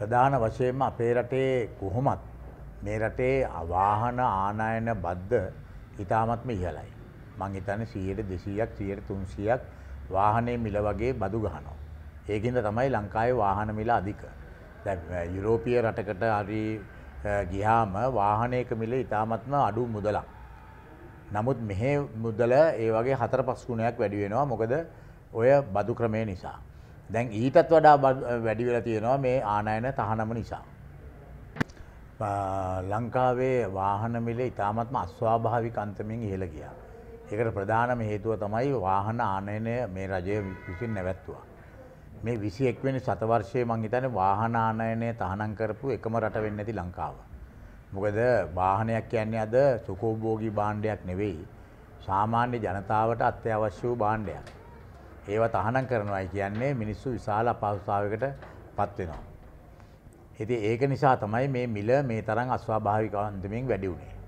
ප්‍රධාන වශයෙන්ම අපේ රටේ කොහොමත් මේ රටේ අවාහන ආනායන බද්ධ ඉතාමත්ම ඉහලයි. මං හිතන්නේ 100ට 200ක් 100ට 300ක් වාහනේ මිල වගේ බදු ගහනවා. ඒකින්ද තමයි ලංකාවේ වාහන මිල අධික. දැන් යුරෝපීය රටකට හරි ගියාම වාහනයක මිල ඉතාමත්ම අඩු මුදලක්. නමුත් මෙහි මුදල ඒ වගේ හතර පස් ගුණයක් වැඩි වෙනවා. මොකද ඔය බදු ක්‍රමය නිසා. දැන් ඊටත් වඩා වැඩිවෙලා තියෙනවා මේ ආනයන තහනම නිසා. ලංකාවේ වාහන මිල ඉතාමත්ම අස්වාභාවික අන්තමින් ඉහළ ගියා. ඒකට ප්‍රධානම හේතුව තමයි වාහන ආනයනය මේ රජය විසින් නැවැත්තුවා. මේ 21 වෙනි සතවර්ෂයේ මං හිතන්නේ වාහන ආනයනය තහනම් කරපු එකම රට වෙන්නේ නැති ලංකාව. මොකද වාහනයක් කියන්නේ අද සුඛෝභෝගී භාණ්ඩයක් නෙවෙයි. සාමාන්‍ය ජනතාවට අත්‍යවශ්‍ය වූ භාණ්ඩයක්. ඒව තහනම් කරනවයි කියන්නේ මිනිස්සු විශාල අපහසුතාවයකට පත් වෙනවා. ඉතින් ඒක නිසා තමයි මේ මිල මේ තරම් අස්වාභාවික අන්දමින් වැඩි වුණේ.